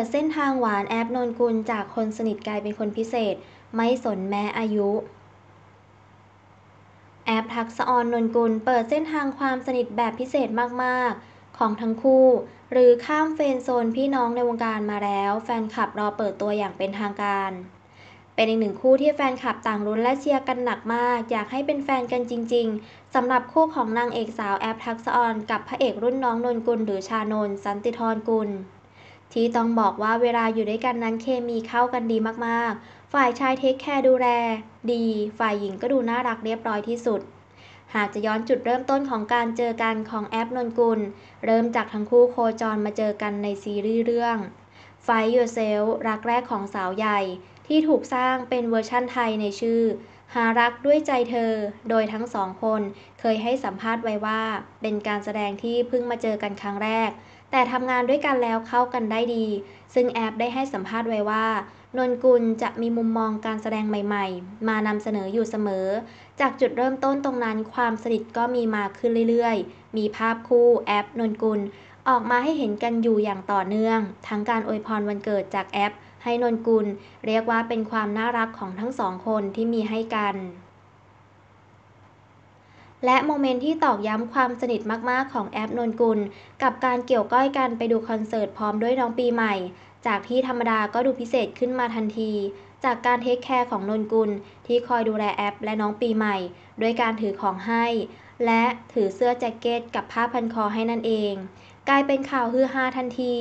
ิดเส้นทางหวานแอปนนกุลจากคนสนิทกลายเป็นคนพิเศษ ไม่สนแม้อายุ แอปทักษออนนนกุลเปิดเส้นทางความสนิทแบบพิเศษมากๆ ของทั้งคู่ หรือข้ามเฟนโซนพี่น้องในวงการมาแล้ว แฟนคลับรอเปิดตัวอย่างเป็นทางการ เป็นอีกหนึ่งคู่ที่แฟนคลับต่างรุ้นและเชียร์กันหนักมากอยากให้เป็นแฟนกันจริง ๆสำหรับคู่ของนางเอกสาวแอปทักษออนกับพระเอกรุ่นน้องนนกุลหรือชานนสันติธรกุลที่ต้องบอกว่าเวลาอยู่ด้วยกันนั้นเคมีเข้ากันดีมากๆ ฝ่ายชายเทคแคร์ดูแล ดี ฝ่ายหญิงก็ดูน่ารักเรียบร้อยที่สุด หากจะย้อนจุดเริ่มต้นของการเจอกันของแอปนนกุลเริ่มจากทั้งคู่โคจรมาเจอกันในซีรีส์เรื่อง f i n e Yourself รักแรกของสาวใหญ่ ที่ถูกสร้างเป็นเวอร์ชั่นไทยในชื่อ หารักด้วยใจเธอ โดยทั้งสองคนเคยให้สัมภาษณ์ไว้ว่าเป็นการแสดงที่เพิ่งมาเจอกันครั้งแรกแต่ทำงานด้วยกันแล้วเข้ากันได้ดี ซึ่งแอปได้ให้สัมภาษณ์ไว้ว่า นนกุลจะมีมุมมองการแสดงใหม่ๆ มานำเสนออยู่เสมอ จากจุดเริ่มต้นตรงนั้นความสนิทก็มีมาขึ้นเรื่อยๆ มีภาพคู่แอปนนกุล ออกมาให้เห็นกันอยู่อย่างต่อเนื่อง ทั้งการอวยพรวันเกิดจากแอปให้นนกุลเรียกว่าเป็นความน่ารักของทั้งสองคนที่มีให้กันและโมเมนต์ที่ตอกย้ำความสนิทมากๆของแอปนนกุล กับการเกี่ยวก้อยกันไปดูคอนเสิร์ตพร้อมด้วยน้องปีใหม่ จากที่ธรรมดาก็ดูพิเศษขึ้นมาทันที จากการเทคแคร์ของนนกุลที่คอยดูแลแอปและน้องปีใหม่ ด้วยการถือของให้ และถือเสื้อแจ็คเก็ตกับผ้าพันคอให้นั่นเอง กลายเป็นข่าวฮือฮาทันที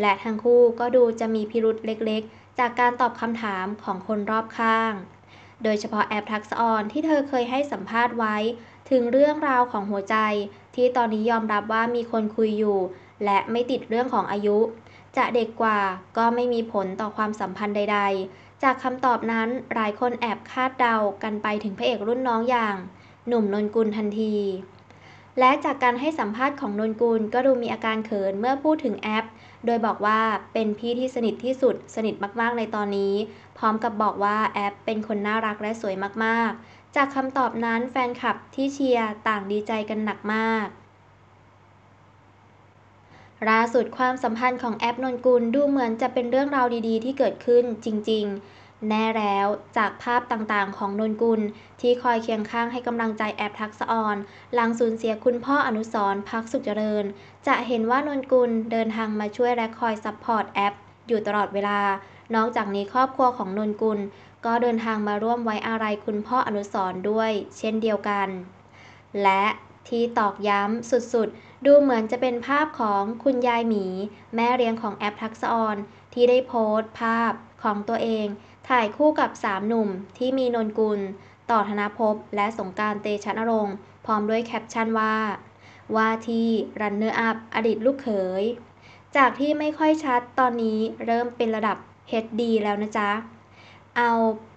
และทั้งคู่ก็ดูจะมีพิรุษเล็กๆ จากการตอบคำถามของคนรอบข้าง โดยเฉพาะแอปทักษออนที่เธอเคยให้สัมภาษณ์ไว้ถึงเรื่องราวของหัวใจที่ตอนนี้ยอมรับว่ามีคนคุยอยู่ และไม่ติดเรื่องของอายุ จะเด็กกว่าก็ไม่มีผลต่อความสัมพันธ์ใด ๆ จากคำตอบนั้นหลายคนแอบคาดเดากันไปถึงพระเอกรุ่นน้องอย่าง หนุ่มนนกุลทันที และจากการให้สัมภาษณ์ของนนกุลก็ดูมีอาการเขินเมื่อพูดถึงแอป โดยบอกว่าเป็นพี่ที่สนิทที่สุด สนิทมากๆในตอนนี้ พร้อมกับบอกว่าแอป เป็นคนน่ารักและสวยมากๆจากคำตอบนั้นแฟนคลับที่เชียร์ต่างดีใจกันหนักมาก ล่าสุดความสัมพันธ์ของแอปนนกุลดูเหมือนจะเป็นเรื่องราวดี ๆ ที่เกิดขึ้นจริงๆ แน่แล้วจากภาพต่างๆของนนกุล ที่คอยเคียงข้างให้กำลังใจแอปทักษออนหลังสูญเสียคุณพ่ออนุสรพักสุขเจริญ จะเห็นว่านนกุลเดินทางมาช่วยและคอยซัพพอร์ตแอปอยู่ตลอดเวลา นอกจากนี้ครอบครัวของนนกุลก็เดินทางมาร่วมไว้อาลัยคุณพ่ออนุสรด้วยเช่นเดียวกัน และที่ตอกย้ำสุดๆ ดูเหมือนจะเป็นภาพของคุณยายหมี แม่เลี้ยงของแอปทักษออนที่ได้โพสต์ ภาพของตัวเอง ถ่ายคู่กับสามหนุ่มที่มีนนกุล ต่อธนภพและสงการเตชะนรงค์พร้อมด้วยแคปชั่นว่า ว่าที่รันเนอร์อัพอดีตลูกเขย จากที่ไม่ค่อยชัดตอนนี้เริ่มเป็นระดับ HD แล้วนะจ๊ะเอา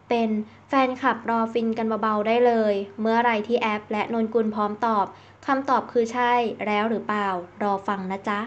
เป็นแฟนคลับรอฟินกันเบาๆได้เลย เมื่อไรที่แอปและนนกุลพร้อมตอบคำตอบคือใช่แล้วหรือเปล่ารอฟังนะจ๊ะ